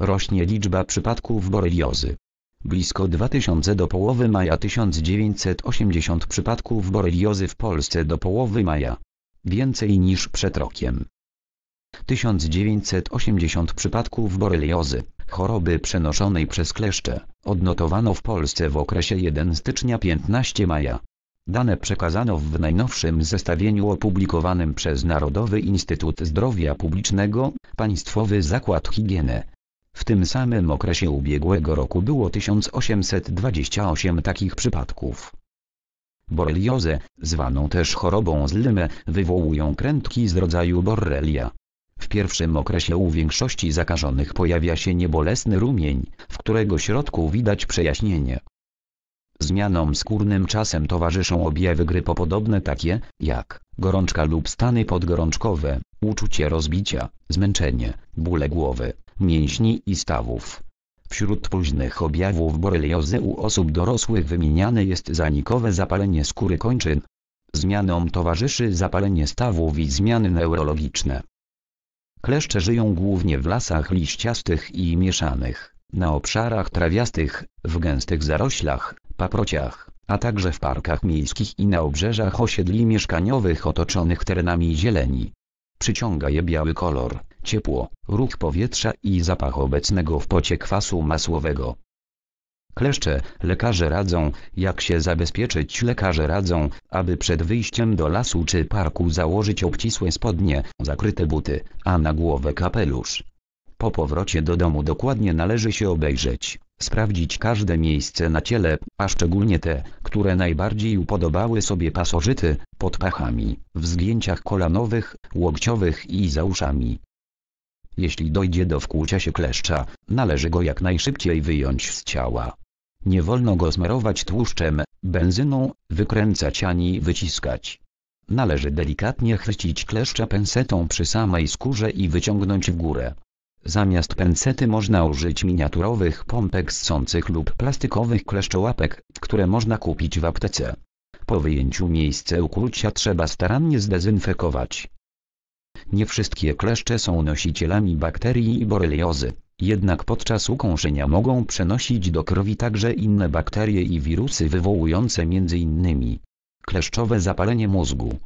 Rośnie liczba przypadków boreliozy. Blisko 2000 do połowy maja 1980 przypadków boreliozy w Polsce do połowy maja. Więcej niż przed rokiem. 1980 przypadków boreliozy, choroby przenoszonej przez kleszcze, odnotowano w Polsce w okresie 1 stycznia 15 maja. Dane przekazano w najnowszym zestawieniu opublikowanym przez Narodowy Instytut Zdrowia Publicznego, Państwowy Zakład Higieny, w tym samym okresie ubiegłego roku było 1828 takich przypadków. Boreliozę, zwaną też chorobą z Lyme, wywołują krętki z rodzaju borrelia. W pierwszym okresie u większości zakażonych pojawia się niebolesny rumień, w którego środku widać przejaśnienie. Zmianom skórnym czasem towarzyszą objawy grypopodobne takie, jak gorączka lub stany podgorączkowe, uczucie rozbicia, zmęczenie, bóle głowy, mięśni i stawów. Wśród późnych objawów boreliozy u osób dorosłych wymieniane jest zanikowe zapalenie skóry kończyn. Zmianom towarzyszy zapalenie stawów i zmiany neurologiczne. Kleszcze żyją głównie w lasach liściastych i mieszanych, na obszarach trawiastych, w gęstych zaroślach, paprociach, a także w parkach miejskich i na obrzeżach osiedli mieszkaniowych otoczonych terenami zieleni. Przyciąga je biały kolor, ciepło, ruch powietrza i zapach obecnego w pocie kwasu masłowego. Kleszcze, lekarze radzą, jak się zabezpieczyć lekarze radzą, aby przed wyjściem do lasu czy parku założyć obcisłe spodnie, zakryte buty, a na głowę kapelusz. Po powrocie do domu dokładnie należy się obejrzeć, sprawdzić każde miejsce na ciele, a szczególnie te, które najbardziej upodobały sobie pasożyty, pod pachami, w zgięciach kolanowych, łokciowych i za uszami. Jeśli dojdzie do wkłucia się kleszcza, należy go jak najszybciej wyjąć z ciała. Nie wolno go smarować tłuszczem, benzyną, wykręcać ani wyciskać. Należy delikatnie chwycić kleszcza pensetą przy samej skórze i wyciągnąć w górę. Zamiast pęcety można użyć miniaturowych pompek ssących lub plastikowych kleszczołapek, które można kupić w aptece. Po wyjęciu miejsce ukłucia trzeba starannie zdezynfekować. Nie wszystkie kleszcze są nosicielami bakterii i boreliozy, jednak podczas ukąszenia mogą przenosić do krowi także inne bakterie i wirusy wywołujące m.in. kleszczowe zapalenie mózgu,